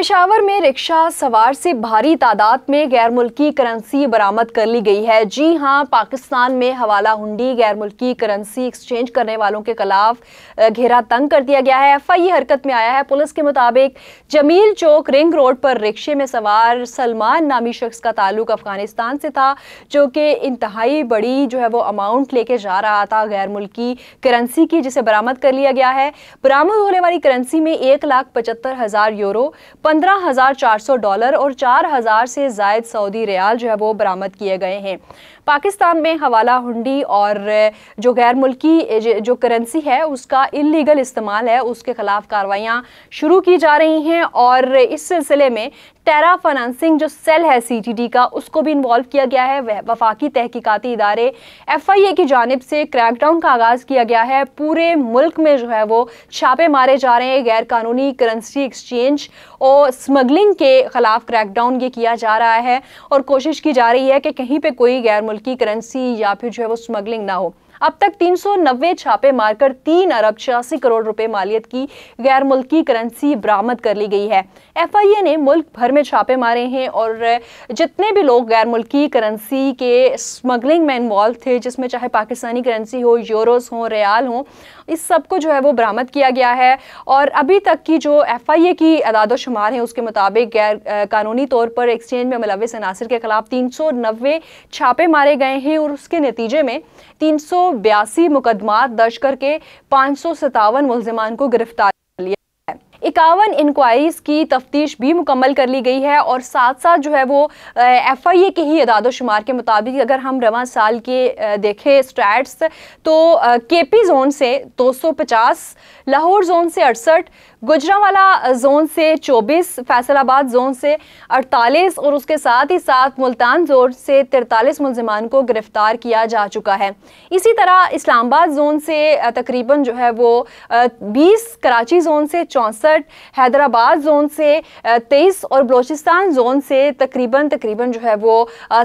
पेशावर में रिक्शा सवार से भारी तादाद में गैर मुल्की करेंसी बरामद कर ली गई है जी हां पाकिस्तान में हवाला हुंडी गैर मुल्की करेंसी एक्सचेंज करने वालों के खिलाफ घेरा तंग कर दिया गया है एफ हरकत में आया है पुलिस के मुताबिक जमील चौक रिंग रोड पर रिक्शे में सवार सलमान नामी शख्स का ताल्लुक अफगानिस्तान से था जो कि इंतहाई बड़ी जो है वो अमाउंट लेके जा रहा था गैर मुल्की करेंसी की जिसे बरामद कर लिया गया है बरामद होने वाली करेंसी में एक लाख पचहत्तर हज़ार यूरो पंद्रह हज़ार चार सौ डॉलर और चार हज़ार से जायद सऊदी रियाल जो है वो बरामद किए गए हैं पाकिस्तान में हवाला हुंडी और जो गैर मुल्की जो करेंसी है उसका इलीगल इस्तेमाल है उसके खिलाफ कार्रवाइयाँ शुरू की जा रही हैं और इस सिलसिले में टेरा फाइनेंसिंग जो सेल है सीटीडी का उसको भी इन्वॉल्व किया गया है वफाकी तहकीकती इदारे एफआईए की जानब से क्रैकडाउन का आगाज़ किया गया है पूरे मुल्क में जो है वो छापे मारे जा रहे हैं गैर कानूनी करेंसी एक्सचेंज और स्मगलिंग के ख़िलाफ़ क्रैकडाउन ये किया जा रहा है और कोशिश की जा रही है कि कहीं पर कोई गैर मुल्की करेंसी या फिर जो है वो स्मगलिंग ना हो अब तक नब्बे छापे मारकर तीन अरब छियासी करोड़ रुपए मालियत की गैर मुल्की करेंसी बरामद कर ली गई है ए ने मुल्क भर में छापे मारे हैं और जितने भी लोग गैर मुल्की करेंसी के स्मगलिंग में इन्वॉल्व थे जिसमें चाहे पाकिस्तानी करेंसी हो यूरोस हो रियाल हो इस सब को जो है वो बरामद किया गया है और अभी तक की जो एफ आई ए की अदाद शुमार हैं उसके मुताबिक गैर कानूनी तौर पर एक्सचेंज में मुलविस अनासर के खिलाफ तीन सौ नब्बे छापे मारे गए हैं और उसके नतीजे में तीन सौ बयासी मुकदमा दर्ज करके पाँच सौ सतावन मुलजमान को गिरफ्तार इक्यावन इंक्वायरीज की तफ्तीश भी मुकम्मल कर ली गई है और साथ साथ जो है वो एफ आई ए के ही इदाद शुमार के मुताबिक अगर हम रवा साल के देखें स्टैट्स तो के पी जोन से दो सौ पचास लाहौर जोन से अड़सठ गुजरावाला जोन से चौबीस फैसलाबाद जोन से अड़तालीस और उसके साथ ही साथ मुल्तान जोन से तिरतालीस मुलजमान को गिरफ़्तार किया जा चुका है इसी तरह इस्लामाबाद जोन से तकरीबन जो है वो बीस कराची जोन से चौंसठ सड़सठ हैदराबाद जोन से तेईस और बलोचिस्तान जोन से तकरीबन तकरीबन जो है वो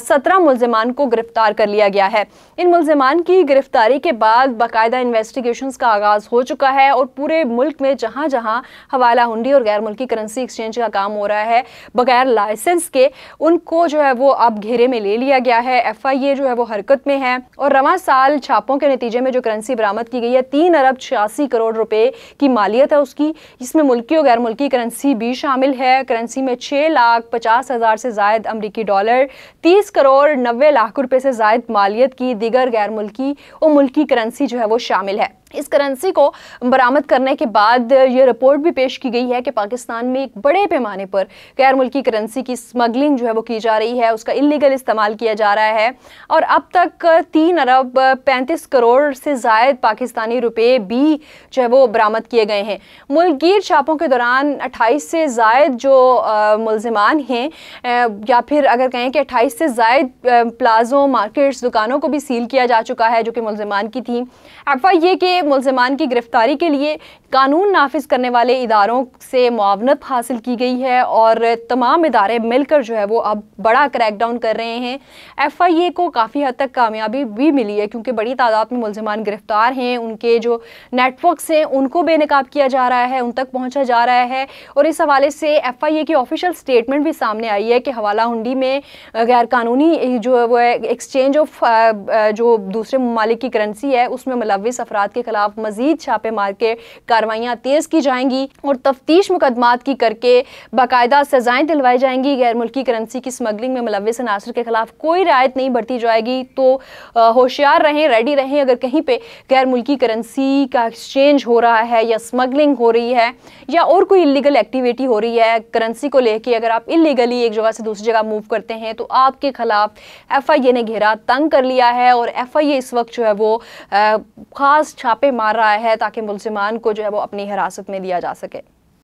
सत्रह मुलजमान को गिरफ्तार कर लिया गया है इन मुलजमान की गिरफ्तारी के बाद बाकायदा इन्वेस्टिगेशन का आगाज़ हो चुका है और पूरे मुल्क में जहाँ जहाँ हवाला हुंडी और गैर मुल्की करेंसी एक्सचेंज का काम हो रहा है बगैर लाइसेंस के उनको जो है वो अब घेरे में ले लिया गया है एफ आई ए जो है वो हरकत में है और रवा साल छापों के नतीजे में जो करेंसी बरामद की गई है तीन अरब छियासी करोड़ रुपए की मालियत है उसकी इसमें मुल्की और गैर मुल्की करेंसी भी शामिल है करेंसी में छः लाख पचास हज़ार से जायद अमरीकी डॉलर तीस करोड़ नबे लाख रुपये से जायद मालियत की दीगर गैर मुल्की और मुल्की करेंसी जो है वो शामिल है इस करेंसी को बरामद करने के बाद ये रिपोर्ट भी पेश की गई है कि पाकिस्तान में एक बड़े पैमाने पर गैर मुल्की करेंसी की स्मगलिंग जो है वो की जा रही है उसका इलीगल इस्तेमाल किया जा रहा है और अब तक तीन अरब पैंतीस करोड़ से जायद पाकिस्तानी रुपये भी जो है वो बरामद किए गए हैं मुल्कगीर छापों के दौरान अट्ठाईस से जायद जो मुलजमान हैं या फिर अगर कहें कि अट्ठाईस से जायद प्लाजों मार्केट्स दुकानों को भी सील किया जा चुका है जो कि मुलजमान की थी अफवाह ये कि मुलजमान की गिरफ्तारी के लिए कानून नाफिज करने वाले इदारों से मुआवनत हासिल की गई है और तमाम इदारे मिलकर जो है वो अब बड़ा क्रैकडाउन कर रहे हैं एफ आई ए को काफ़ी हद तक कामयाबी भी मिली है क्योंकि बड़ी तादाद में मुलजमान गिरफ्तार हैं उनके जो नेटवर्कस हैं उनको बेनकाब किया जा रहा है उन तक पहुँचा जा रहा है और इस हवाले से एफ आई ए की ऑफिशियल स्टेटमेंट भी सामने आई है कि हवाला हंडी में गैरकानूनी जो वो एक्सचेंज ऑफ जो दूसरे ममालिक की करेंसी है उसमें मुलविस अफराद के खिलाफ मजीद छापे मार के कार्रवाइयाँ तेज़ की जाएंगी और तफ्तीश मुकदमा की करके बाकायदा सजाएं दिलवाई जाएंगी गैर मुल्की करेंसी की स्मगलिंग में मुलविस अनासर के खिलाफ कोई रियायत नहीं बरती जाएगी तो होशियार रहें रेडी रहें अगर कहीं पर गैर मुल्की करेंसी का एक्सचेंज हो रहा है या स्मगलिंग हो रही है या और कोई इलीगल एक्टिविटी हो रही है करेंसी को लेके अगर आप इलीगली एक जगह से दूसरी जगह मूव करते हैं तो आपके खिलाफ एफ आई ए ने घेरा तंग कर लिया है और एफ आई ए इस वक्त जो है वो ख़ास छाप छापे मार रहा है ताकि मुलजमान को जो है वो अपनी हिरासत में लिया जा सके